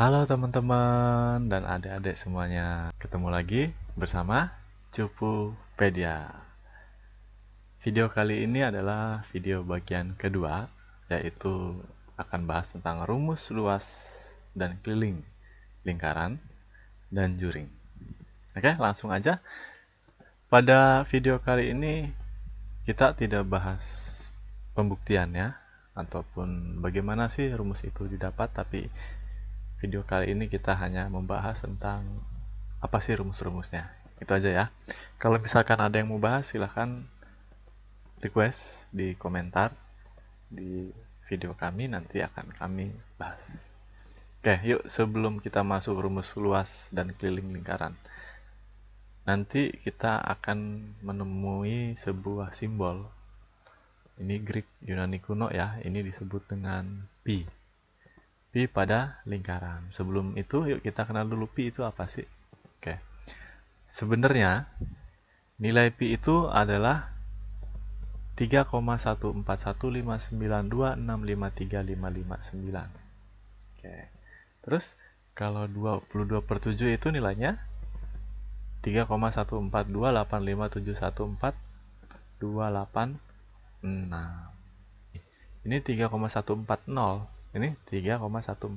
Halo teman-teman dan adik-adik semuanya Ketemu lagi bersama Cupupedia Video kali ini adalah video bagian kedua Yaitu akan bahas tentang rumus luas dan keliling Lingkaran dan juring Oke langsung aja Pada video kali ini kita tidak bahas pembuktiannya ataupun bagaimana sih rumus itu didapat tapi video kali ini kita hanya membahas tentang apa sih rumus-rumusnya. Itu aja ya. Kalau misalkan ada yang mau bahas, silahkan request di komentar di video kami, nanti akan kami bahas. Oke, yuk sebelum kita masuk rumus luas dan keliling lingkaran. Nanti kita akan menemui sebuah simbol. Ini Greek Yunani kuno ya, ini disebut dengan pi pi pada lingkaran. Sebelum itu, yuk kita kenal dulu pi itu apa sih? Oke. Sebenarnya nilai pi itu adalah 3,14159265359. Oke. Terus kalau 22 7 itu nilainya 3,14285714286. Ini 3,140 ini 3,141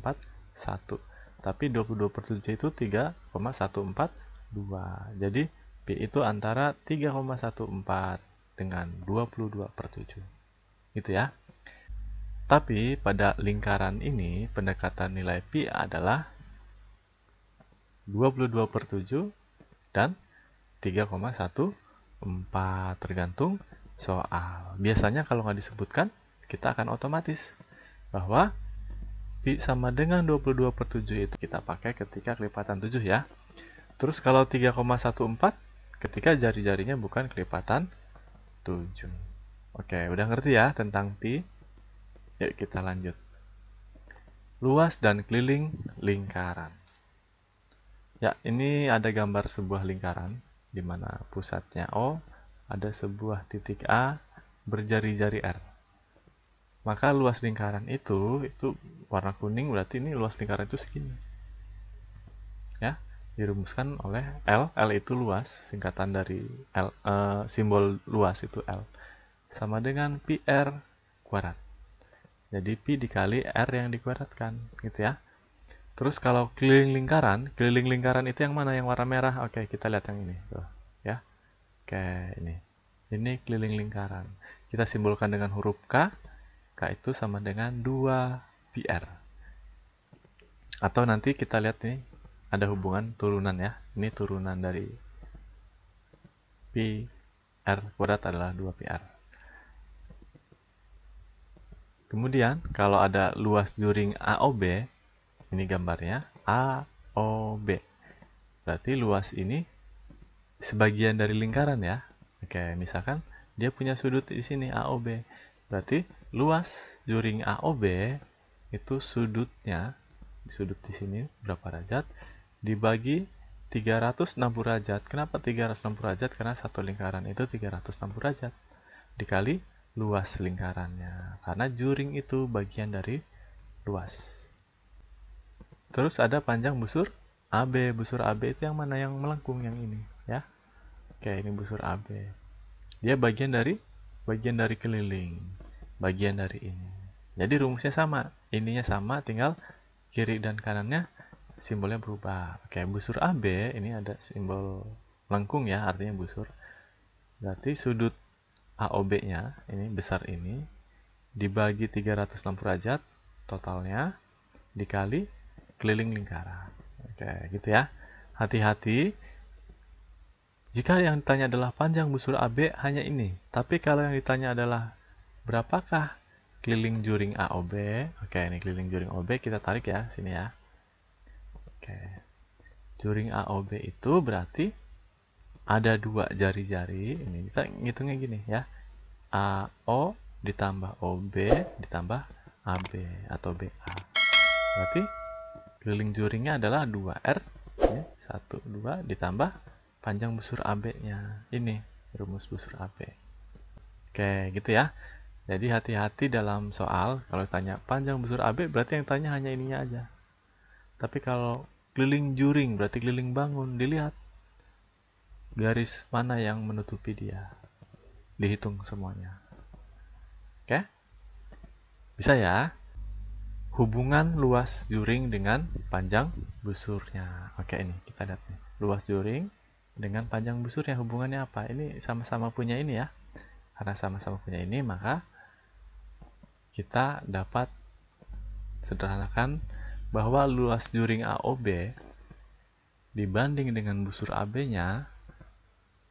tapi 22 per 7 itu 3,142 jadi P itu antara 3,14 dengan 22 per 7 gitu ya tapi pada lingkaran ini pendekatan nilai P adalah 22 per 7 dan 3,14 tergantung soal biasanya kalau nggak disebutkan kita akan otomatis bahwa pi sama dengan 22 per 7 itu kita pakai ketika kelipatan 7 ya. Terus kalau 3,14 ketika jari-jarinya bukan kelipatan 7. Oke, udah ngerti ya tentang pi? Yuk kita lanjut. Luas dan keliling lingkaran. Ya, ini ada gambar sebuah lingkaran di mana pusatnya O, ada sebuah titik A berjari-jari R maka luas lingkaran itu itu warna kuning berarti ini luas lingkaran itu segini ya dirumuskan oleh L L itu luas singkatan dari L e, simbol luas itu L sama dengan PR kuadrat jadi pi dikali R yang dikuadratkan gitu ya terus kalau keliling lingkaran keliling lingkaran itu yang mana yang warna merah oke kita lihat yang ini tuh ya oke ini ini keliling lingkaran kita simbolkan dengan huruf K K itu sama dengan 2 PR. Atau nanti kita lihat nih, ada hubungan turunan ya. Ini turunan dari PR kuadrat adalah 2 PR. Kemudian, kalau ada luas juring AOB, ini gambarnya, AOB. Berarti luas ini sebagian dari lingkaran ya. Oke, misalkan dia punya sudut di sini AOB. Berarti luas juring AOB itu sudutnya sudut di sini berapa derajat dibagi 360 derajat. Kenapa 360 derajat? Karena satu lingkaran itu 360 derajat dikali luas lingkarannya. Karena juring itu bagian dari luas. Terus ada panjang busur AB. Busur AB itu yang mana yang melengkung yang ini, ya. Oke, ini busur AB. Dia bagian dari bagian dari keliling bagian dari ini. Jadi rumusnya sama, ininya sama, tinggal kiri dan kanannya simbolnya berubah. Oke, busur AB ini ada simbol lengkung ya, artinya busur. Berarti sudut AOB-nya ini besar ini dibagi 360 derajat totalnya dikali keliling lingkaran. Oke, gitu ya. Hati-hati jika yang ditanya adalah panjang busur AB hanya ini, tapi kalau yang ditanya adalah berapakah keliling juring AOB? Oke, ini keliling juring OB kita tarik ya, sini ya. Oke. Juring AOB itu berarti ada dua jari-jari. Ini kita ngitungnya gini ya. AO ditambah OB ditambah AB atau BA. Berarti keliling juringnya adalah 2R ya, 1 2 ditambah panjang busur AB-nya. Ini rumus busur AB. Oke, gitu ya. Jadi hati-hati dalam soal kalau tanya panjang busur AB berarti yang tanya hanya ininya aja. Tapi kalau keliling juring berarti keliling bangun dilihat garis mana yang menutupi dia. Dihitung semuanya. Oke? Bisa ya? Hubungan luas juring dengan panjang busurnya. Oke ini kita lihat nih. Luas juring dengan panjang busurnya hubungannya apa? Ini sama-sama punya ini ya karena sama-sama punya ini maka kita dapat sederhanakan bahwa luas juring AOB dibanding dengan busur AB-nya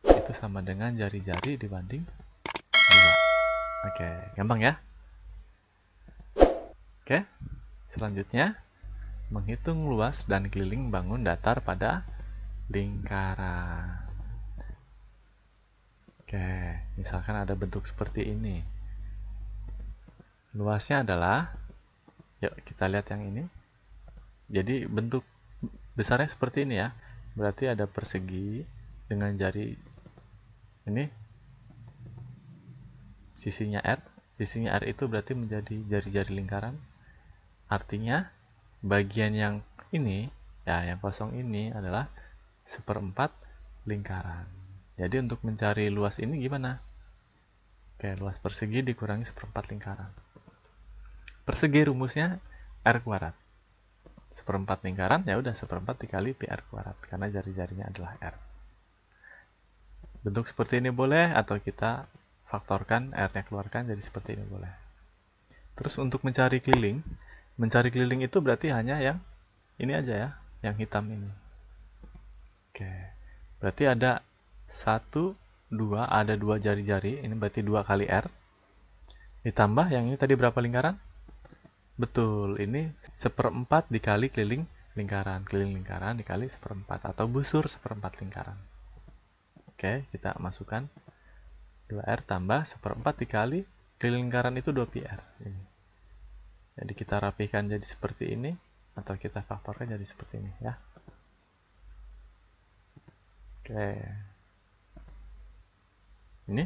itu sama dengan jari-jari dibanding 2. Oke, gampang ya? Oke, selanjutnya menghitung luas dan keliling bangun datar pada lingkaran. Oke, misalkan ada bentuk seperti ini luasnya adalah yuk kita lihat yang ini jadi bentuk besarnya seperti ini ya berarti ada persegi dengan jari ini sisinya R sisinya R itu berarti menjadi jari-jari lingkaran artinya bagian yang ini ya yang kosong ini adalah seperempat lingkaran jadi untuk mencari luas ini gimana Oke, luas persegi dikurangi seperempat lingkaran persegi rumusnya r kuadrat seperempat lingkaran ya udah seperempat dikali PR kuadrat karena jari-jarinya adalah R. Bentuk seperti ini boleh atau kita faktorkan R-nya keluarkan jadi seperti ini boleh. Terus untuk mencari keliling, mencari keliling itu berarti hanya yang ini aja ya, yang hitam ini. Oke. Berarti ada 1 2 ada dua jari-jari, ini berarti dua kali R. Ditambah yang ini tadi berapa lingkaran? Betul, ini seperempat dikali keliling lingkaran. Keliling lingkaran dikali seperempat atau busur seperempat lingkaran. Oke, kita masukkan 2R tambah seperempat dikali keliling lingkaran itu 2PR. Ini. Jadi kita rapikan jadi seperti ini atau kita faktorkan jadi seperti ini ya. Oke. Ini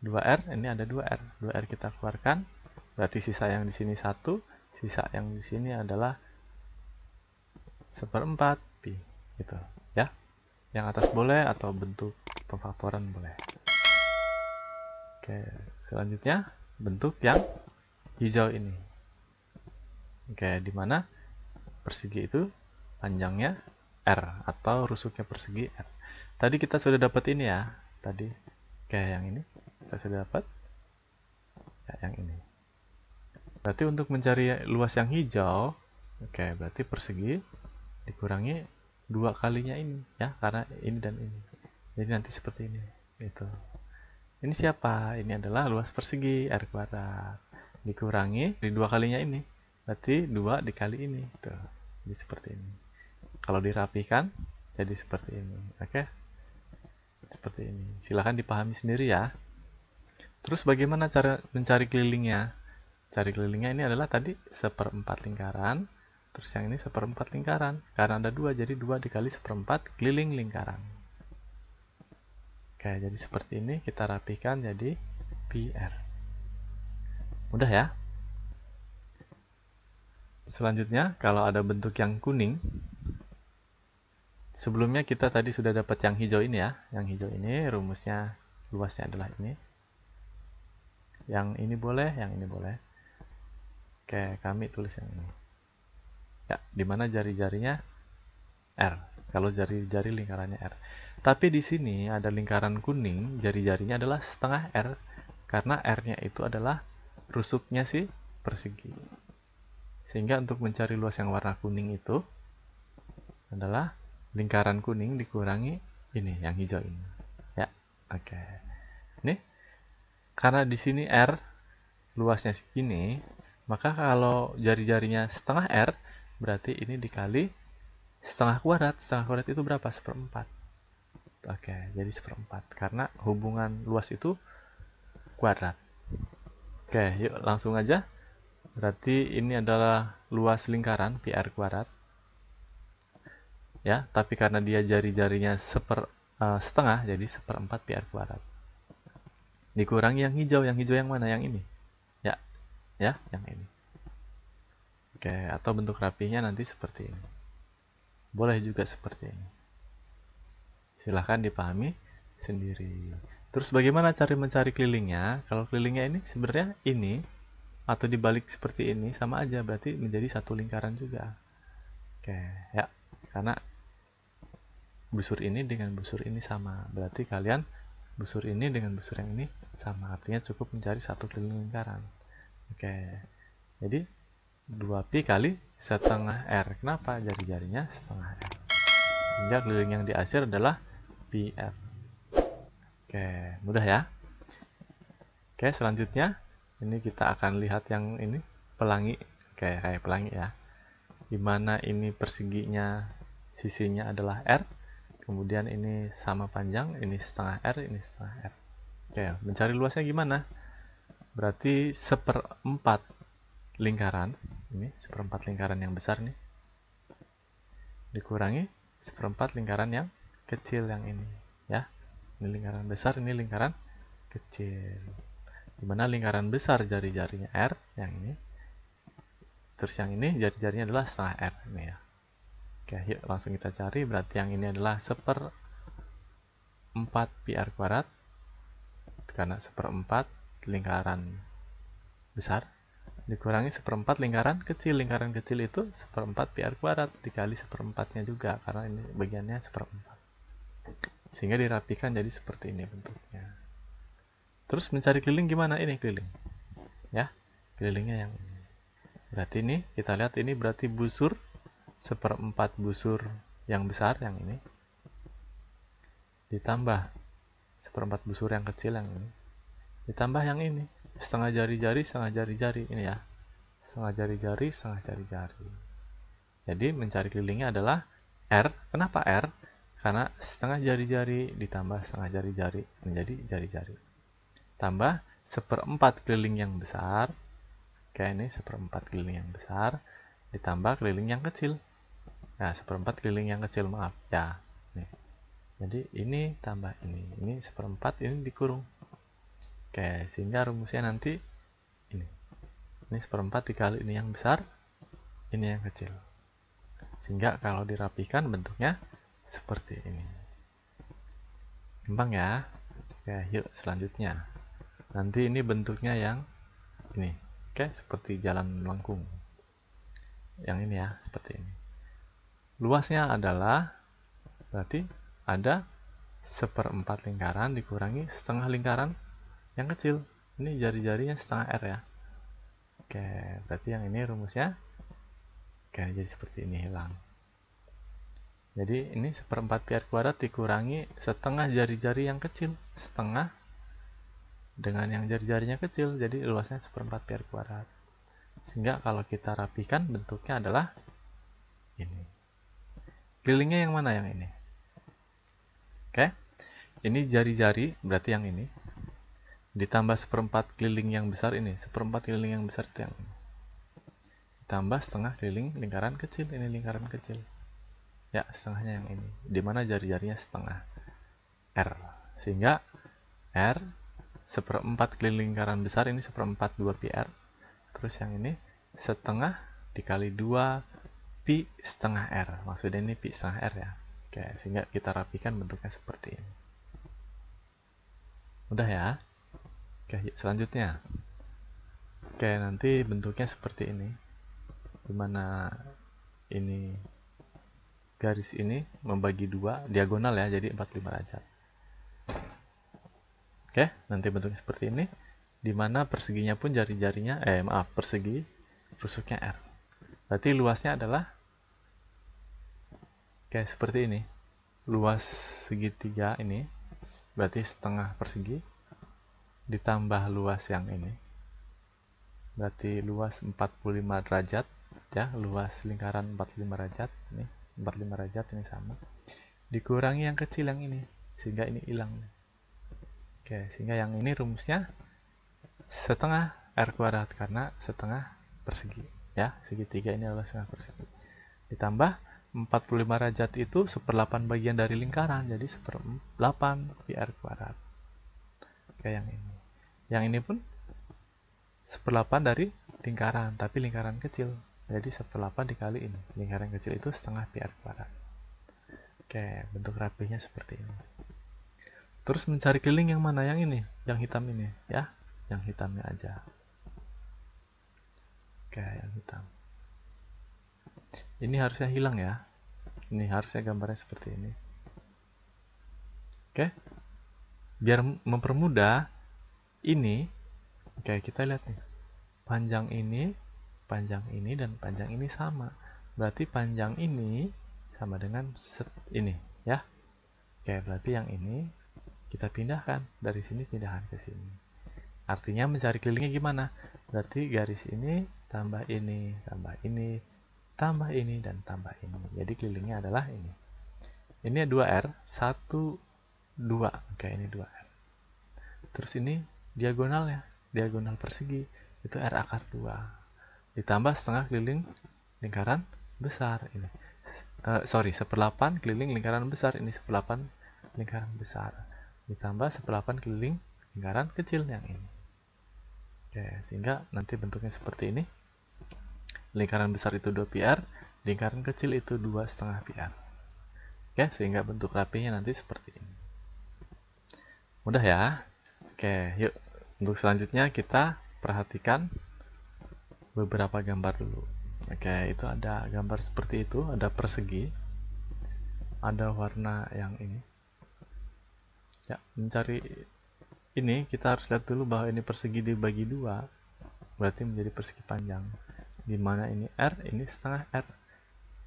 2R, ini ada 2R. 2R kita keluarkan, berarti sisa yang di sini 1 sisa yang di sini adalah seperempat pi gitu ya yang atas boleh atau bentuk pemfaktoran boleh oke selanjutnya bentuk yang hijau ini oke dimana persegi itu panjangnya R atau rusuknya persegi R tadi kita sudah dapat ini ya tadi kayak yang ini kita sudah dapat ya, yang ini Berarti untuk mencari luas yang hijau, oke, okay, berarti persegi dikurangi dua kalinya ini ya, karena ini dan ini. Jadi nanti seperti ini, itu. Ini siapa? Ini adalah luas persegi r kuadrat dikurangi di dua kalinya ini. Berarti dua dikali ini, itu. Jadi seperti ini. Kalau dirapikan, jadi seperti ini, oke? Okay? Seperti ini. Silahkan dipahami sendiri ya. Terus bagaimana cara mencari kelilingnya? jari kelilingnya ini adalah tadi seperempat lingkaran terus yang ini seperempat lingkaran karena ada dua jadi dua dikali seperempat keliling lingkaran oke jadi seperti ini kita rapikan jadi PR mudah ya selanjutnya kalau ada bentuk yang kuning sebelumnya kita tadi sudah dapat yang hijau ini ya yang hijau ini rumusnya luasnya adalah ini yang ini boleh yang ini boleh Oke, kami tulis yang ini. Ya, di mana jari-jarinya R. Kalau jari-jari lingkarannya R. Tapi di sini ada lingkaran kuning, jari-jarinya adalah setengah R karena R-nya itu adalah rusuknya si persegi. Sehingga untuk mencari luas yang warna kuning itu adalah lingkaran kuning dikurangi ini yang hijau ini. Ya, oke. Nih, karena di sini R luasnya segini, maka kalau jari-jarinya setengah R, berarti ini dikali setengah kuadrat. Setengah kuadrat itu berapa? Seperempat. Oke, jadi seperempat. Karena hubungan luas itu kuadrat. Oke, yuk langsung aja. Berarti ini adalah luas lingkaran PR kuadrat. Ya, tapi karena dia jari-jarinya seper, uh, setengah, jadi seperempat PR kuadrat. Dikurangi yang hijau, yang hijau yang mana? Yang ini ya yang ini oke atau bentuk rapinya nanti seperti ini boleh juga seperti ini silahkan dipahami sendiri terus bagaimana cari mencari kelilingnya kalau kelilingnya ini sebenarnya ini atau dibalik seperti ini sama aja berarti menjadi satu lingkaran juga oke ya karena busur ini dengan busur ini sama berarti kalian busur ini dengan busur yang ini sama artinya cukup mencari satu keliling lingkaran Oke, jadi 2pi kali setengah R. Kenapa? Jari-jarinya setengah R. Sehingga keliling yang diasir adalah r. Oke, mudah ya. Oke, selanjutnya ini kita akan lihat yang ini pelangi. Oke, kayak pelangi ya. Dimana ini perseginya sisinya adalah R, kemudian ini sama panjang, ini setengah R, ini setengah R. Oke, mencari luasnya gimana? berarti seperempat lingkaran ini seperempat lingkaran yang besar nih dikurangi seperempat lingkaran yang kecil yang ini ya ini lingkaran besar ini lingkaran kecil dimana lingkaran besar jari-jarinya R yang ini terus yang ini jari-jarinya adalah setengah R ini ya oke yuk langsung kita cari berarti yang ini adalah seperempat pi R kuadrat karena seperempat lingkaran besar dikurangi seperempat lingkaran kecil lingkaran kecil itu seperempat PR kuadrat dikali seperempatnya juga karena ini bagiannya seperempat sehingga dirapikan jadi seperti ini bentuknya terus mencari keliling gimana ini keliling ya kelilingnya yang ini berarti ini kita lihat ini berarti busur seperempat busur yang besar yang ini ditambah seperempat busur yang kecil yang ini ditambah yang ini setengah jari-jari setengah jari-jari ini ya setengah jari-jari setengah jari-jari jadi mencari kelilingnya adalah R kenapa R karena setengah jari-jari ditambah setengah jari-jari menjadi jari-jari tambah seperempat keliling yang besar kayak ini seperempat keliling yang besar ditambah keliling yang kecil ya seperempat keliling yang kecil maaf ya nih. jadi ini tambah ini ini seperempat ini dikurung Oke, sehingga rumusnya nanti ini. Ini seperempat dikali ini yang besar, ini yang kecil. Sehingga kalau dirapikan bentuknya seperti ini. Gampang ya? Oke, yuk selanjutnya. Nanti ini bentuknya yang ini. Oke, seperti jalan melengkung. Yang ini ya, seperti ini. Luasnya adalah berarti ada seperempat lingkaran dikurangi setengah lingkaran yang kecil ini jari-jarinya setengah R ya oke berarti yang ini rumusnya oke jadi seperti ini hilang jadi ini seperempat pi r kuadrat dikurangi setengah jari-jari yang kecil setengah dengan yang jari-jarinya kecil jadi luasnya seperempat pi r kuadrat sehingga kalau kita rapikan bentuknya adalah ini kelilingnya yang mana yang ini oke ini jari-jari berarti yang ini ditambah seperempat keliling yang besar ini seperempat keliling yang besar itu yang ditambah setengah keliling lingkaran kecil ini lingkaran kecil ya setengahnya yang ini dimana jari-jarinya setengah R sehingga R seperempat keliling lingkaran besar ini seperempat 2 pi R terus yang ini setengah dikali 2 pi setengah R maksudnya ini pi setengah R ya oke sehingga kita rapikan bentuknya seperti ini udah ya Oke, yuk selanjutnya. Oke, nanti bentuknya seperti ini. Dimana ini garis ini membagi dua diagonal ya, jadi 45 derajat. Oke, nanti bentuknya seperti ini. Dimana perseginya pun jari-jarinya, eh maaf, persegi rusuknya R. Berarti luasnya adalah Oke, seperti ini. Luas segitiga ini berarti setengah persegi ditambah luas yang ini. Berarti luas 45 derajat ya, luas lingkaran 45 derajat ini 45 derajat ini sama. Dikurangi yang kecil yang ini sehingga ini hilang. Oke, sehingga yang ini rumusnya setengah r kuadrat karena setengah persegi ya segitiga ini adalah setengah persegi ditambah 45 derajat itu seperdelapan bagian dari lingkaran jadi seperdelapan pi r kuadrat kayak yang ini yang ini pun seperdelapan dari lingkaran tapi lingkaran kecil jadi seperdelapan dikali ini lingkaran kecil itu setengah pi r kuadrat oke bentuk rapihnya seperti ini terus mencari keliling yang mana yang ini yang hitam ini ya yang hitamnya aja oke yang hitam ini harusnya hilang ya ini harusnya gambarnya seperti ini oke biar mempermudah ini oke okay, kita lihat nih panjang ini panjang ini dan panjang ini sama berarti panjang ini sama dengan set ini ya oke okay, berarti yang ini kita pindahkan dari sini pindahan ke sini artinya mencari kelilingnya gimana berarti garis ini tambah ini tambah ini tambah ini dan tambah ini jadi kelilingnya adalah ini ini 2R 1 2 oke ini 2R terus ini diagonalnya diagonal persegi itu r akar 2 ditambah setengah keliling lingkaran besar ini uh, sorry seperlapan keliling lingkaran besar ini seperlapan lingkaran besar ditambah seperlapan keliling lingkaran kecil yang ini Oke, sehingga nanti bentuknya seperti ini lingkaran besar itu 2 PR lingkaran kecil itu dua setengah PR Oke, sehingga bentuk rapinya nanti seperti ini mudah ya Oke, yuk untuk selanjutnya kita perhatikan beberapa gambar dulu. Oke, itu ada gambar seperti itu, ada persegi, ada warna yang ini. Ya, mencari ini kita harus lihat dulu bahwa ini persegi dibagi dua, berarti menjadi persegi panjang. Di mana ini R, ini setengah R,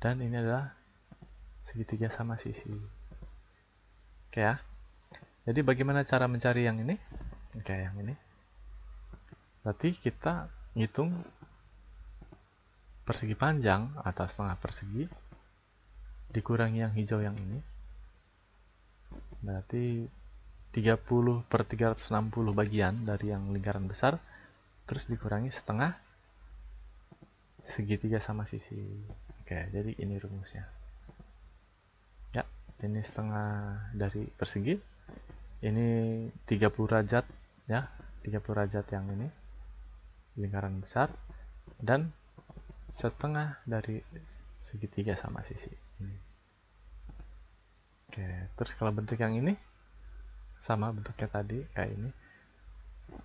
dan ini adalah segitiga sama sisi. Oke ya. Jadi bagaimana cara mencari yang ini? Oke, yang ini berarti kita ngitung persegi panjang atau setengah persegi dikurangi yang hijau yang ini berarti 30 per 360 bagian dari yang lingkaran besar terus dikurangi setengah segitiga sama sisi oke jadi ini rumusnya ya ini setengah dari persegi ini 30 derajat ya 30 derajat yang ini lingkaran besar dan setengah dari segitiga sama sisi ini. Hmm. Oke, terus kalau bentuk yang ini sama bentuknya tadi kayak ini.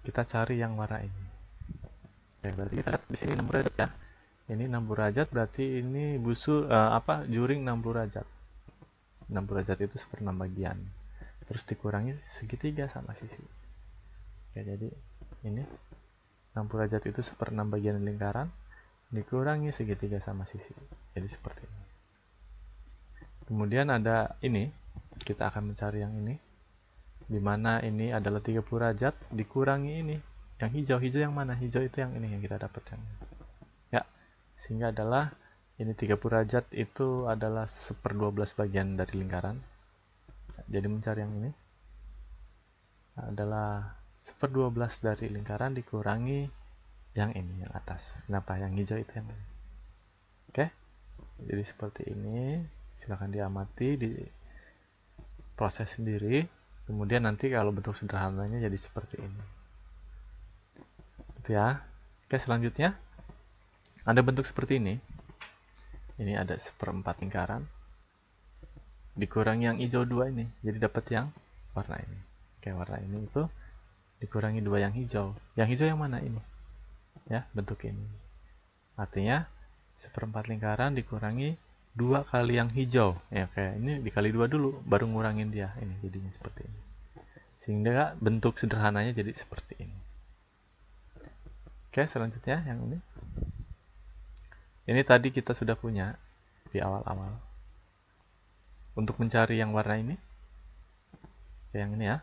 Kita cari yang warna ini. Oke, berarti kita lihat di sini 60 derajat ya. Ini 60 derajat berarti ini busur uh, eh, apa juring 60 derajat. 60 derajat itu seperenam bagian. Terus dikurangi segitiga sama sisi. Oke, jadi ini 60 derajat itu seperenam bagian lingkaran dikurangi segitiga sama sisi. Jadi seperti ini. Kemudian ada ini, kita akan mencari yang ini. Di mana ini adalah 30 derajat dikurangi ini. Yang hijau-hijau yang mana? Hijau itu yang ini yang kita dapatkan. Ya, sehingga adalah ini 30 derajat itu adalah 1 per 12 bagian dari lingkaran. Jadi mencari yang ini adalah 1 belas dari lingkaran dikurangi yang ini yang atas kenapa yang hijau itu yang ini oke jadi seperti ini silahkan diamati di proses sendiri kemudian nanti kalau bentuk sederhananya jadi seperti ini gitu ya oke selanjutnya ada bentuk seperti ini ini ada seperempat lingkaran dikurangi yang hijau dua ini jadi dapat yang warna ini oke warna ini itu dikurangi dua yang hijau. Yang hijau yang mana ini? Ya, bentuk ini. Artinya seperempat lingkaran dikurangi dua kali yang hijau. Ya, kayak ini dikali dua dulu, baru ngurangin dia. Ini jadinya seperti ini. Sehingga bentuk sederhananya jadi seperti ini. Oke, selanjutnya yang ini. Ini tadi kita sudah punya di awal-awal. Untuk mencari yang warna ini, Oke, yang ini ya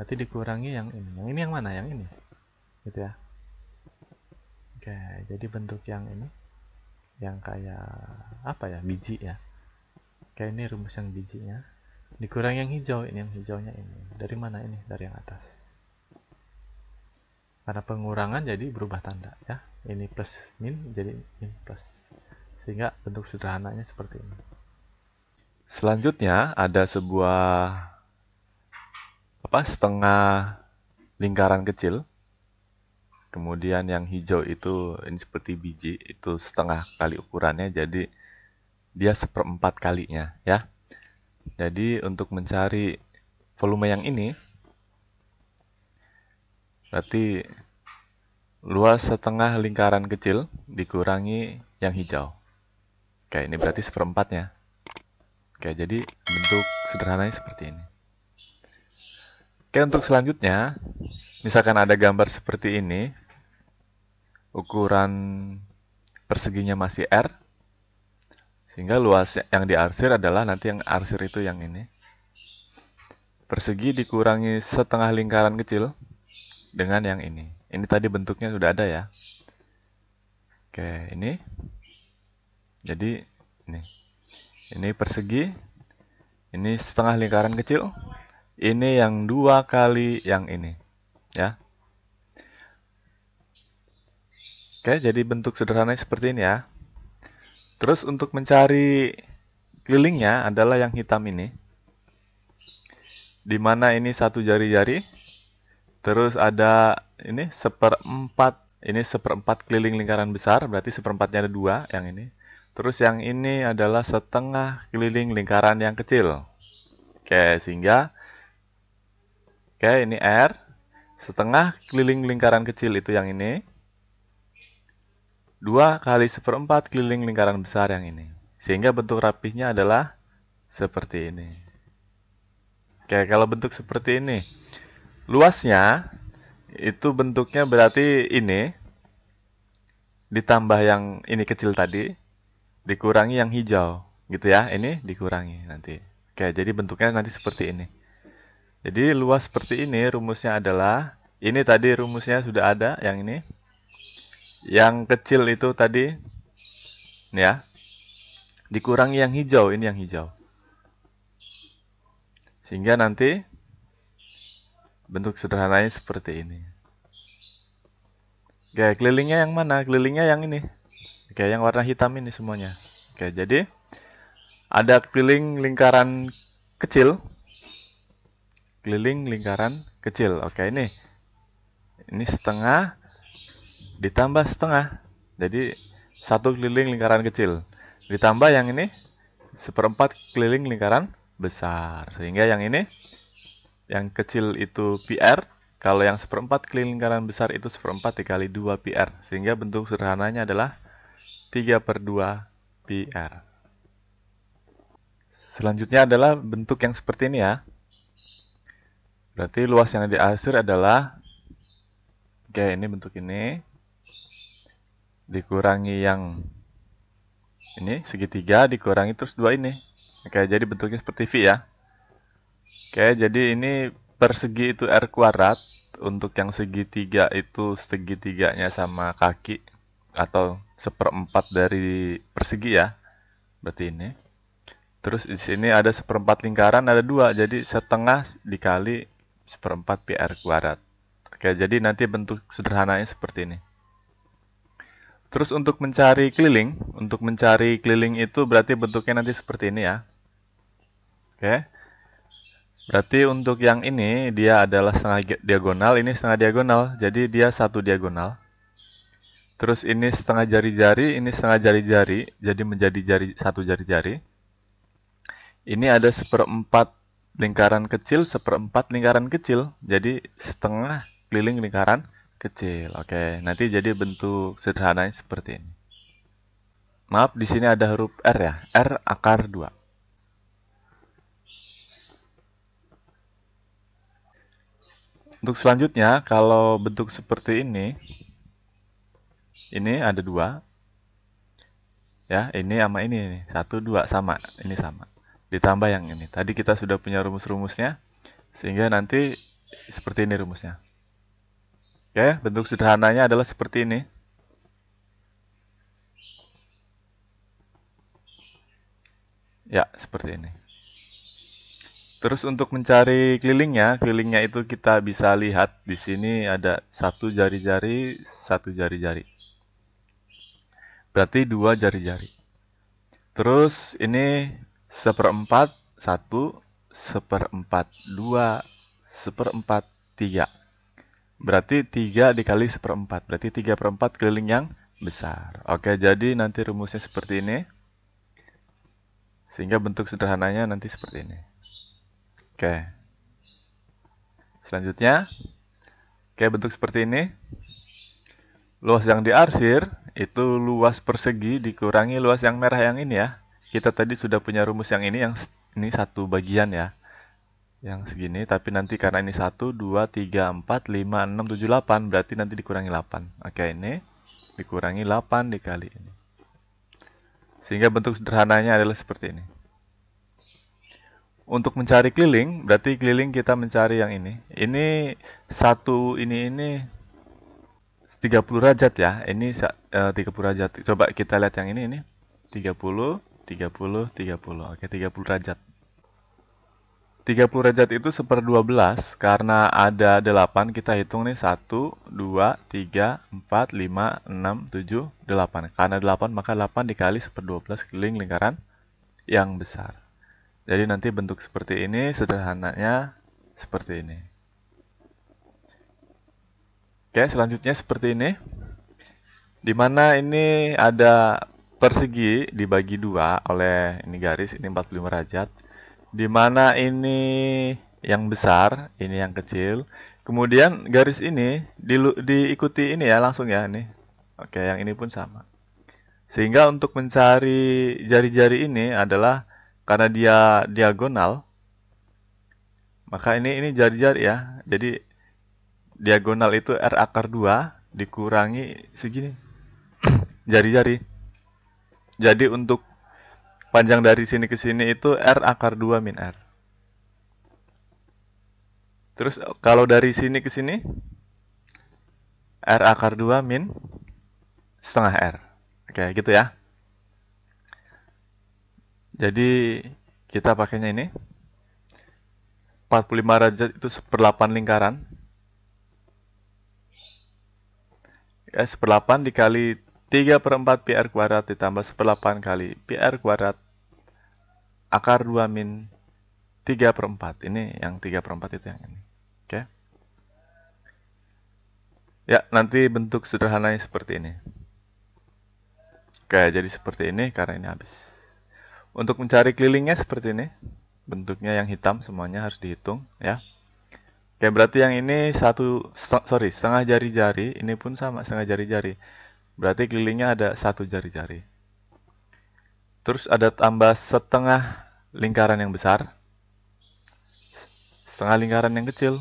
berarti dikurangi yang ini yang ini yang mana yang ini gitu ya oke jadi bentuk yang ini yang kayak apa ya biji ya kayak ini rumus yang bijinya dikurang yang hijau ini yang hijaunya ini dari mana ini dari yang atas karena pengurangan jadi berubah tanda ya ini plus min jadi min plus sehingga bentuk sederhananya seperti ini selanjutnya ada sebuah apa setengah lingkaran kecil kemudian yang hijau itu ini seperti biji itu setengah kali ukurannya jadi dia seperempat kalinya ya jadi untuk mencari volume yang ini berarti luas setengah lingkaran kecil dikurangi yang hijau oke ini berarti seperempatnya oke jadi bentuk sederhananya seperti ini Oke, untuk selanjutnya, misalkan ada gambar seperti ini, ukuran perseginya masih R, sehingga luas yang diarsir adalah nanti yang arsir itu yang ini. Persegi dikurangi setengah lingkaran kecil dengan yang ini. Ini tadi bentuknya sudah ada ya. Oke, ini. Jadi, ini. Ini persegi, ini setengah lingkaran kecil, ini yang dua kali yang ini ya oke jadi bentuk sederhananya seperti ini ya terus untuk mencari kelilingnya adalah yang hitam ini dimana ini satu jari-jari terus ada ini seperempat ini seperempat keliling lingkaran besar berarti seperempatnya ada dua yang ini terus yang ini adalah setengah keliling lingkaran yang kecil oke sehingga Oke, ini R. Setengah keliling lingkaran kecil itu yang ini. 2 kali seperempat keliling lingkaran besar yang ini. Sehingga bentuk rapihnya adalah seperti ini. Oke, kalau bentuk seperti ini. Luasnya itu bentuknya berarti ini ditambah yang ini kecil tadi dikurangi yang hijau gitu ya. Ini dikurangi nanti. Oke, jadi bentuknya nanti seperti ini. Jadi luas seperti ini rumusnya adalah ini tadi rumusnya sudah ada yang ini. Yang kecil itu tadi ya. Dikurangi yang hijau, ini yang hijau. Sehingga nanti bentuk sederhananya seperti ini. Oke, kelilingnya yang mana? Kelilingnya yang ini. Oke, yang warna hitam ini semuanya. Oke, jadi ada keliling lingkaran kecil keliling lingkaran kecil. Oke, ini ini setengah ditambah setengah. Jadi satu keliling lingkaran kecil ditambah yang ini seperempat keliling lingkaran besar. Sehingga yang ini yang kecil itu PR, kalau yang seperempat keliling lingkaran besar itu seperempat dikali 2 PR. Sehingga bentuk sederhananya adalah 3 per 2 PR. Selanjutnya adalah bentuk yang seperti ini ya. Berarti luas yang diasir adalah kayak ini bentuk ini dikurangi yang ini segitiga dikurangi terus dua ini. Oke, jadi bentuknya seperti V ya. Oke, jadi ini persegi itu R kuadrat, untuk yang segitiga itu segitiganya sama kaki atau seperempat dari persegi ya. Berarti ini. Terus di sini ada seperempat lingkaran ada dua, jadi setengah dikali seperempat PR kuadrat. Oke, jadi nanti bentuk sederhananya seperti ini. Terus untuk mencari keliling, untuk mencari keliling itu berarti bentuknya nanti seperti ini ya. Oke. Berarti untuk yang ini dia adalah setengah diagonal, ini setengah diagonal. Jadi dia satu diagonal. Terus ini setengah jari-jari, ini setengah jari-jari, jadi menjadi jari satu jari-jari. Ini ada seperempat lingkaran kecil seperempat lingkaran kecil jadi setengah keliling lingkaran kecil oke nanti jadi bentuk sederhananya seperti ini maaf di sini ada huruf R ya R akar 2 untuk selanjutnya kalau bentuk seperti ini ini ada dua ya ini sama ini. satu dua sama ini sama ditambah yang ini. Tadi kita sudah punya rumus-rumusnya, sehingga nanti seperti ini rumusnya. Oke, bentuk sederhananya adalah seperti ini. Ya, seperti ini. Terus untuk mencari kelilingnya, kelilingnya itu kita bisa lihat di sini ada satu jari-jari, satu jari-jari. Berarti dua jari-jari. Terus ini seperempat satu, seperempat dua, seperempat tiga. Berarti tiga dikali seperempat, berarti tiga perempat keliling yang besar. Oke, jadi nanti rumusnya seperti ini. Sehingga bentuk sederhananya nanti seperti ini. Oke. Selanjutnya, oke bentuk seperti ini. Luas yang diarsir itu luas persegi dikurangi luas yang merah yang ini ya kita tadi sudah punya rumus yang ini yang ini satu bagian ya yang segini tapi nanti karena ini 1 2 3 4 5 6 7 8 berarti nanti dikurangi 8 oke ini dikurangi 8 dikali ini sehingga bentuk sederhananya adalah seperti ini untuk mencari keliling berarti keliling kita mencari yang ini ini satu ini ini 30 derajat ya ini 30 eh, derajat coba kita lihat yang ini ini 30 30, 30. Oke, 30 derajat. 30 derajat itu per 12 karena ada 8 kita hitung nih 1 2 3 4 5 6 7 8. Karena 8 maka 8 dikali per 12 keliling lingkaran yang besar. Jadi nanti bentuk seperti ini sederhananya seperti ini. Oke, selanjutnya seperti ini. Dimana ini ada persegi dibagi dua oleh ini garis ini 45 derajat di mana ini yang besar ini yang kecil kemudian garis ini di, diikuti ini ya langsung ya ini oke yang ini pun sama sehingga untuk mencari jari-jari ini adalah karena dia diagonal maka ini ini jari-jari ya jadi diagonal itu r akar 2 dikurangi segini jari-jari jadi untuk panjang dari sini ke sini itu R akar 2 min R. Terus eh, kalau dari sini ke sini R akar 2 min setengah R. Oke, gitu ya. Jadi kita pakainya ini 45 derajat itu seperdelapan lingkaran. Ya, seperdelapan dikali 3 per 4 PR kuadrat ditambah 1 8 kali PR kuadrat akar 2 min 3 per 4. Ini yang 3 per 4 itu yang ini. Oke. Okay. Ya, nanti bentuk sederhananya seperti ini. Oke, okay, jadi seperti ini karena ini habis. Untuk mencari kelilingnya seperti ini. Bentuknya yang hitam semuanya harus dihitung ya. Oke, okay, berarti yang ini satu sorry setengah jari-jari, ini pun sama setengah jari-jari. Berarti kelilingnya ada satu jari-jari. Terus ada tambah setengah lingkaran yang besar, setengah lingkaran yang kecil.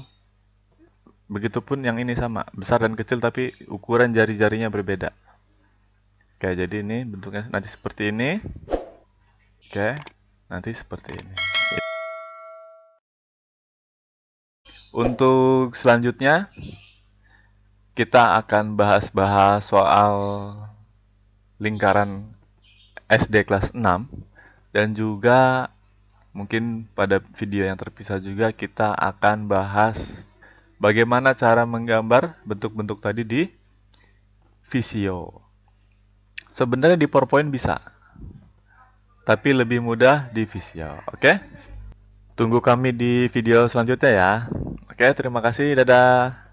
Begitupun yang ini sama, besar dan kecil tapi ukuran jari-jarinya berbeda. Oke, jadi ini bentuknya nanti seperti ini. Oke, nanti seperti ini. Untuk selanjutnya, kita akan bahas-bahas soal lingkaran SD kelas 6 dan juga mungkin pada video yang terpisah juga kita akan bahas bagaimana cara menggambar bentuk-bentuk tadi di Visio. Sebenarnya di PowerPoint bisa, tapi lebih mudah di Visio, oke? Tunggu kami di video selanjutnya ya. Oke, terima kasih. Dadah.